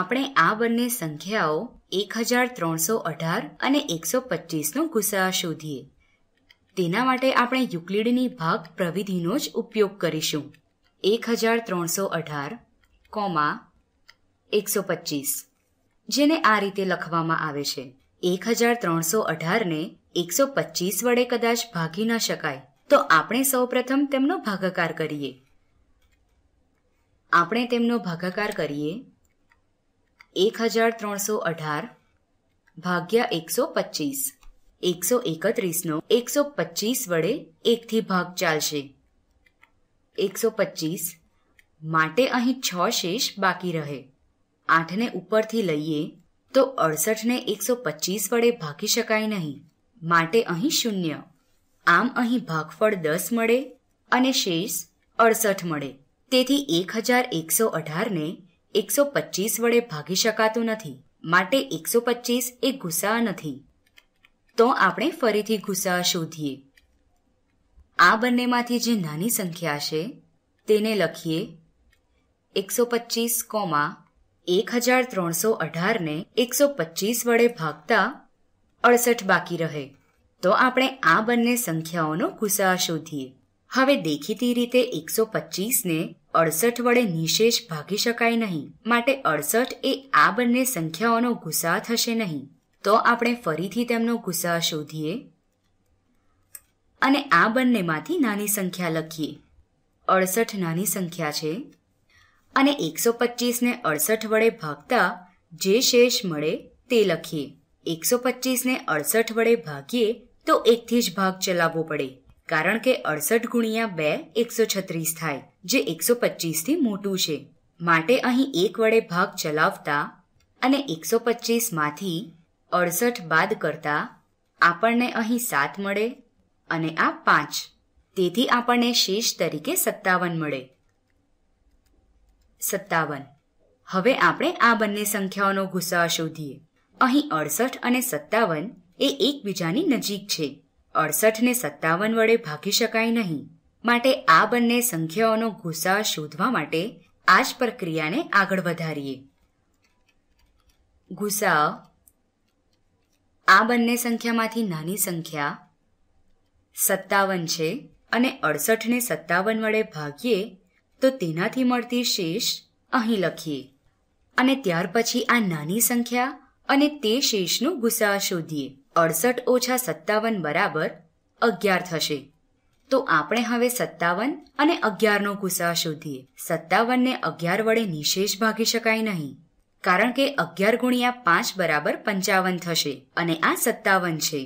આપણે આ બંને સંખ્યાઓ એક હજાર ત્રણસો અઢાર અને એકસો પચીસનો ગુસા શોધીએ તેના માટે આપણે યુક્લિડની ભાગ પ્રવિધિનો જ ઉપયોગ કરીશું એક હજાર ત્રણસો અઢાર કોમા એકસો પચીસ જેને આ રીતે લખવામાં આવે છે એક હજાર ત્રણસો અઢારને એકસો પચીસ વડે કદાચ ભાગી ન શકાય તો આપણે સૌપ્રથમ તેમનો ભાગાકાર કરીએ આપણે તેમનો ભાગાકાર કરીએ એક હજાર ત્રણસો અઢાર ભાગ્યા એકસો પચીસ એકસો એકત્રીસનો એકસો પચીસ વડે એકથી ભાગ ચાલશે એકસો પચીસ માટે અહીં છ શેષ બાકી રહે આઠને ઉપરથી લઈએ તો અડસઠને એકસો પચીસ વડે ભાગી શકાય નહીં માટે અહીં શૂન્ય આમ અહીં ભાગફળ દસ મળે અને શેષ અડસઠ મળે તેથી એક હજાર એકસો અઢારને એકસો પચીસ વડે ભાગી શકાતું નથી માટે એકસો પચીસ એ ગુસ્સા નથી તો આપણે ફરીથી ગુસ્સા શોધીએ આ બંનેમાંથી જે નાની સંખ્યા છે તેને લખીએ એકસો પચીસ કોમા એક હજાર ત્રણસો અઢારને એકસો પચીસ વડે ભાગતા અડસઠ બાકી રહે તો આપણે આ બંને સંખ્યાઓનો ગુસ્સા શોધીએ હવે દેખીતી રીતે એકસો પચીસને અડસઠ વડે નિશેષ ભાગી શકાય નહીં માટે અડસઠ એ આ બંને સંખ્યાઓનો ગુસા થશે નહીં તો આપણે ફરીથી તેમનો ગુસા શોધીએ અને આ બંનેમાંથી નાની સંખ્યા લખીએ અડસઠ નાની સંખ્યા છે અને એકસો પચીસને અડસઠ વડે ભાગતા જે શેષ મળે તે લખીએ એકસો પચીસને અડસઠ વડે ભાગીએ તો એકથી જ ભાગ ચલાવવો પડે કારણ કે અડસઠ ગુણ્યા બે એકસો છત્રીસ થાય જે એકસો પચીસથી મોટું છે માટે અહીં એક વડે ભાગ ચલાવતા અને એકસો પચીસમાંથી અડસઠ બાદ કરતા આપણને અહીં સાત મળે અને આ પાંચ તેથી આપણને શેષ તરીકે સત્તાવન મળે સત્તાવન હવે આપણે આ બંને સંખ્યાઓનો ગુસ્સા શોધીએ અહીં અડસઠ અને સત્તાવન એ એકબીજાની નજીક છે અડસઠને સત્તાવન વડે ભાગી શકાય નહીં માટે આ બંને સંખ્યાઓનો ગુસા શોધવા માટે આ જ પ્રક્રિયાને આગળ વધારીએ ગુસા આ બંને સંખ્યામાંથી નાની સંખ્યા સત્તાવન છે અને અડસઠને સત્તાવન વડે ભાગીએ તો તેનાથી મળતી શેષ અહીં લખીએ અને ત્યાર પછી આ નાની સંખ્યા અને તે શેષનું ગુસા શોધીએ અડસઠ ઓછા સત્તાવન બરાબર અગિયાર થશે તો આપણે હવે સત્તાવન અને અગિયારનો ગુસા શોધીએ સત્તાવનને અગિયાર વડે નિશેષ ભાગી શકાય નહીં કારણ કે અગિયાર ગુણ્યા પાંચ બરાબર પંચાવન થશે અને આ સત્તાવન છે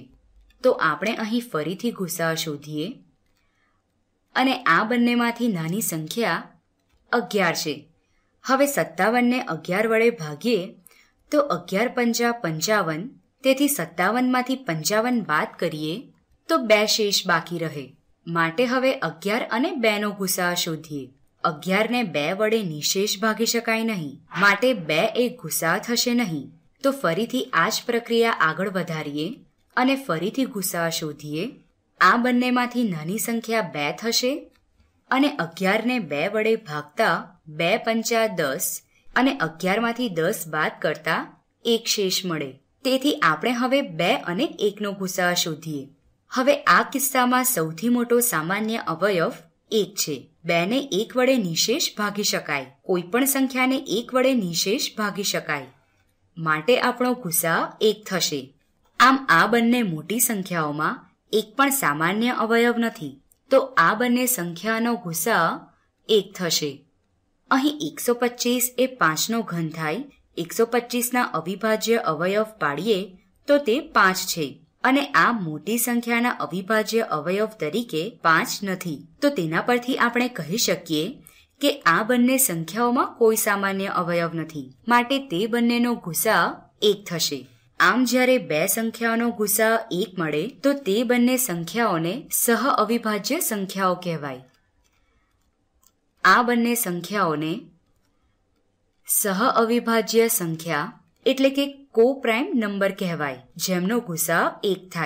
તો આપણે અહીં ફરીથી ગુસા શોધીએ અને આ બંનેમાંથી નાની સંખ્યા અગિયાર છે હવે સત્તાવનને અગિયાર વડે ભાગીએ તો અગિયાર પંચા પંચાવન તેથી સત્તાવનમાંથી પંચાવન બાદ કરીએ તો બે શેષ બાકી રહે માટે હવે અગિયાર અને બેનો ગુસા શોધીએ અગિયારને બે વડે નિશેષ ભાગી શકાય નહીં માટે બે એ ગુસા થશે નહીં તો ફરીથી આ જ પ્રક્રિયા આગળ વધારીએ અને ફરીથી ગુસા શોધીએ આ બંનેમાંથી નાની સંખ્યા બે થશે અને અગિયારને બે વડે ભાગતા બે પંચા દસ અને અગિયારમાંથી દસ બાદ કરતા એક શેષ મળે તેથી આપણે હવે બે અને એકનો ગુસા શોધીએ હવે આ કિસ્સામાં સૌથી મોટો સામાન્ય અવયવ એક છે બેને એક વડે નિશેષ ભાગી શકાય કોઈ પણ સંખ્યાને એક વડે નિશેષ ભાગી શકાય માટે આપણો ગુસા એક થશે આમ આ બંને મોટી સંખ્યાઓમાં એક પણ સામાન્ય અવયવ નથી તો આ બંને સંખ્યાનો ગુસા એક થશે અહીં એકસો પચીસ એ પાંચનો ઘન થાય એકસો પચીસના અવિભાજ્ય અવયવ પાડીએ તો તે પાંચ છે અને આ મોટી સંખ્યાના અવિભાજ્ય અવયવ તરીકે પાંચ નથી તો તેના પરથી આપણે કહી શકીએ કે આ બંને સંખ્યાઓમાં કોઈ સામાન્ય અવયવ નથી માટે તે બંનેનો ગુસા એક થશે આમ જ્યારે બે સંખ્યાઓનો ગુસા એક મળે તો તે બંને સંખ્યાઓને સહ અવિભાજ્ય સંખ્યાઓ કહેવાય આ બંને સંખ્યાઓને સહ અવિભાજ્ય સંખ્યા એટલે કે કો પ્રાઇમ નંબર કહેવાય જેમનો ગુસાઅ એક થાય